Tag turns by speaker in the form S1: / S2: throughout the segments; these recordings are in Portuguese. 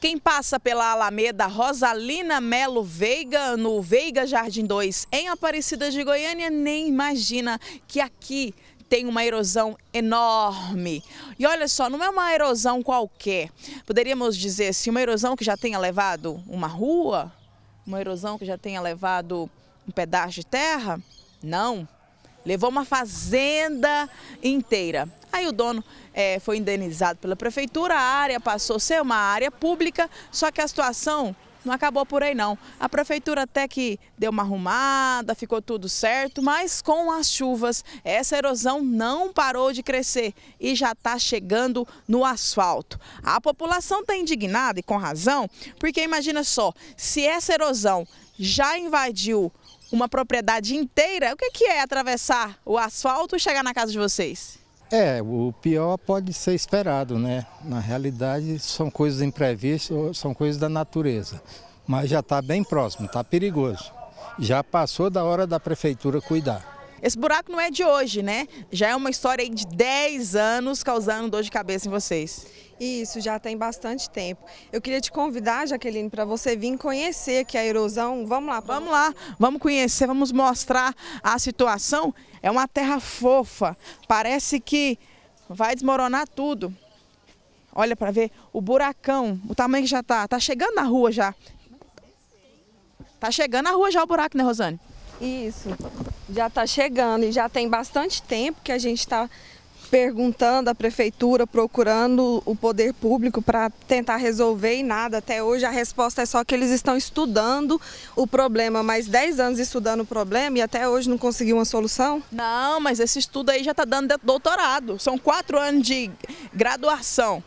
S1: Quem passa pela Alameda Rosalina Melo Veiga, no Veiga Jardim 2, em Aparecida de Goiânia, nem imagina que aqui tem uma erosão enorme. E olha só, não é uma erosão qualquer. Poderíamos dizer assim, uma erosão que já tenha levado uma rua? Uma erosão que já tenha levado um pedaço de terra? Não. Levou uma fazenda inteira. Aí o dono é, foi indenizado pela prefeitura, a área passou a ser uma área pública, só que a situação não acabou por aí não. A prefeitura até que deu uma arrumada, ficou tudo certo, mas com as chuvas, essa erosão não parou de crescer e já está chegando no asfalto. A população está indignada e com razão, porque imagina só, se essa erosão já invadiu uma propriedade inteira, o que, que é atravessar o asfalto e chegar na casa de vocês? É, o pior pode ser esperado, né? Na realidade, são coisas imprevistas, são coisas da natureza. Mas já está bem próximo, está perigoso. Já passou da hora da prefeitura cuidar. Esse buraco não é de hoje, né? Já é uma
S2: história de 10 anos causando dor de cabeça em vocês. Isso, já tem bastante tempo. Eu queria te convidar, Jaqueline, para você vir conhecer aqui a erosão. Vamos lá. Vamos lá, vamos conhecer, vamos mostrar a situação. É uma terra fofa,
S1: parece que vai desmoronar tudo. Olha para ver o buracão,
S2: o tamanho que já está. Está chegando na rua já. Está chegando na rua já o buraco, né, Rosane? Isso, já está chegando e já tem bastante tempo que a gente está perguntando à prefeitura, procurando o poder público para tentar resolver e nada. Até hoje a resposta é só que eles estão estudando o problema, mas 10 anos estudando o problema e até hoje não conseguiu uma solução? Não, mas esse estudo aí já está dando
S1: doutorado. São quatro anos de graduação,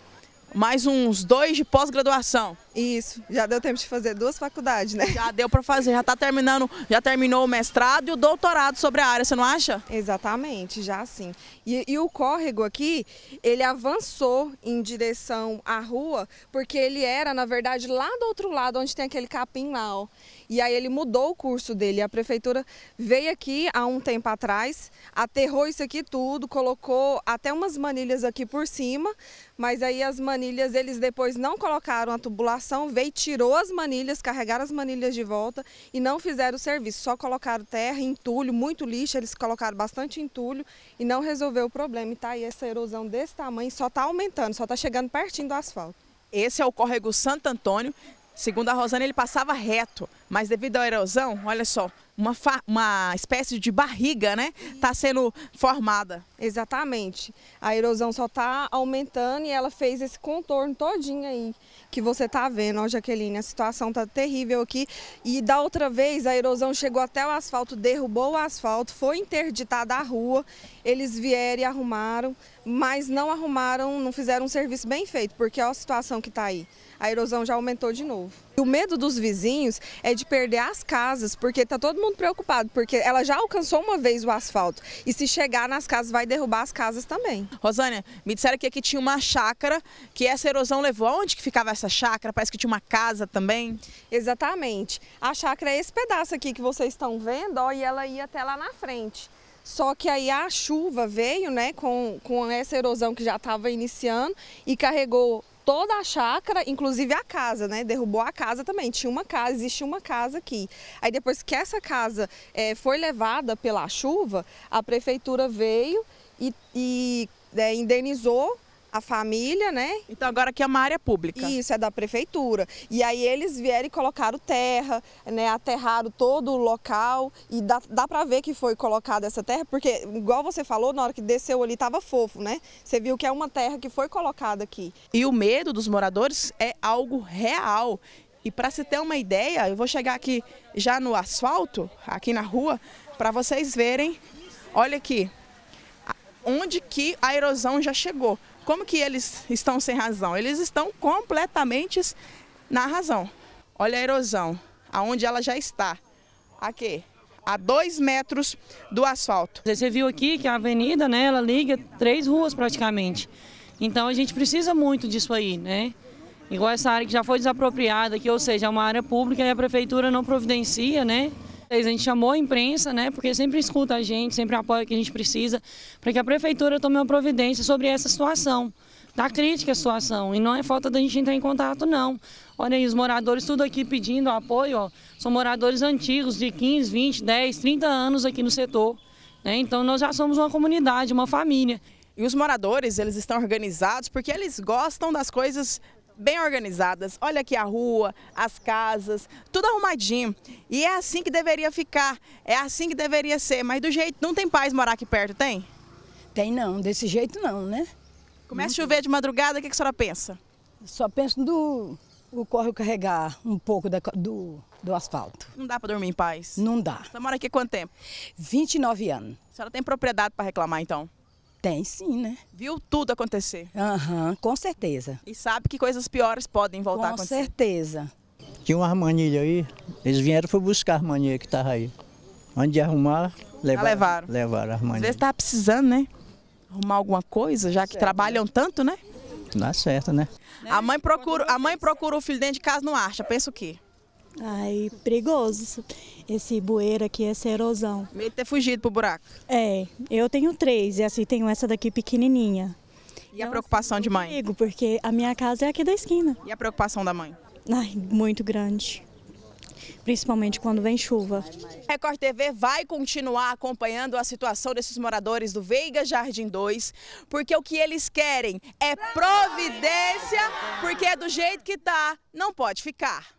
S1: mais uns dois de pós-graduação. Isso, já deu tempo de fazer duas faculdades, né? Já deu para fazer, já está terminando,
S2: já terminou o mestrado e o doutorado sobre a área, você não acha? Exatamente, já sim. E, e o córrego aqui, ele avançou em direção à rua, porque ele era, na verdade, lá do outro lado, onde tem aquele capim lá, ó. E aí ele mudou o curso dele. A prefeitura veio aqui há um tempo atrás, aterrou isso aqui tudo, colocou até umas manilhas aqui por cima, mas aí as manilhas eles depois não colocaram a tubulação fiscalização veio, tirou as manilhas, carregaram as manilhas de volta e não fizeram o serviço. Só colocaram terra, entulho, muito lixo, eles colocaram bastante entulho e não resolveu o problema. E tá aí essa erosão desse tamanho, só está aumentando, só está chegando pertinho do asfalto. Esse
S1: é o córrego Santo Antônio, Segundo a Rosana, ele passava reto, mas devido à erosão, olha
S2: só, uma, uma espécie de barriga, né, está sendo formada. Exatamente. A erosão só está aumentando e ela fez esse contorno todinho aí que você está vendo, ó, Jaqueline. A situação está terrível aqui. E da outra vez, a erosão chegou até o asfalto, derrubou o asfalto, foi interditada a rua. Eles vieram e arrumaram, mas não arrumaram, não fizeram um serviço bem feito, porque olha a situação que está aí a erosão já aumentou de novo. E o medo dos vizinhos é de perder as casas, porque está todo mundo preocupado, porque ela já alcançou uma vez o asfalto e se chegar nas casas vai derrubar as casas também. Rosânia, me disseram que aqui tinha uma chácara que essa erosão levou. Onde que ficava essa chácara? Parece que tinha uma casa também. Exatamente. A chácara é esse pedaço aqui que vocês estão vendo, ó, e ela ia até lá na frente. Só que aí a chuva veio, né, com, com essa erosão que já estava iniciando e carregou toda a chácara, inclusive a casa, né? Derrubou a casa também. Tinha uma casa, existia uma casa aqui. Aí depois que essa casa é, foi levada pela chuva, a prefeitura veio e, e é, indenizou a família, né? Então agora aqui é uma área pública. Isso, é da prefeitura. E aí eles vieram e colocaram terra, né? Aterraram todo o local e dá, dá pra ver que foi colocada essa terra, porque igual você falou, na hora que desceu ali tava fofo, né? Você viu que é uma terra que foi colocada aqui. E o medo dos moradores
S1: é algo real. E para se ter uma ideia, eu vou chegar aqui já no asfalto, aqui na rua, para vocês verem. Olha aqui, onde que a erosão já chegou. Como que eles estão sem razão? Eles estão completamente na razão. Olha a erosão, aonde ela já está. Aqui, a dois metros do asfalto. Você viu aqui que a avenida, né, ela liga três ruas praticamente. Então a gente precisa muito disso aí, né? Igual essa área que já foi desapropriada, que, ou seja, é uma área pública e a prefeitura não providencia, né? A gente chamou a imprensa, né, porque sempre escuta a gente, sempre apoia o que a gente precisa, para que a prefeitura tome uma providência sobre essa situação. Está crítica a situação e não é falta da gente entrar em contato, não. Olha aí, os moradores tudo aqui pedindo apoio, ó, são moradores antigos de 15, 20, 10, 30 anos aqui no setor. Né? Então nós já somos uma comunidade, uma família. E os moradores, eles estão organizados porque eles gostam das coisas bem organizadas. Olha aqui a rua, as casas, tudo arrumadinho. E é assim que deveria ficar, é assim que deveria ser. Mas do jeito, não tem paz morar aqui perto, tem? Tem não, desse jeito não, né? Começa a chover de madrugada, o que, que a senhora pensa? Só penso do o correio carregar um pouco da, do, do asfalto. Não dá para dormir em paz? Não dá. Você mora aqui há quanto tempo? 29 anos. A senhora tem propriedade para reclamar então? Tem sim, né? Viu tudo acontecer? Aham, uhum, com certeza. E sabe que coisas piores podem voltar com a acontecer? Com certeza. Tinha uma manilha aí, eles vieram foi buscar a manilha que estava aí. Antes de arrumar, levaram. Ah, levaram. Levaram as manilhas. Às vezes estava precisando, né? Arrumar alguma coisa, já que certo, trabalham tanto, né? Dá certo, né? A mãe procura, a mãe procura o filho dentro de casa, não acha. Pensa o quê? Aí, perigoso esse bueiro aqui, essa erosão. Meio ter fugido pro buraco. É, eu tenho três e assim, tenho essa daqui pequenininha. E então, a preocupação assim, de mãe? Perigo, porque a minha casa é aqui da esquina. E a preocupação da mãe? Ai, muito grande principalmente quando vem chuva. Record TV vai continuar acompanhando a situação desses moradores do Veiga Jardim 2, porque o que eles querem é providência, porque é do jeito que tá, não pode ficar.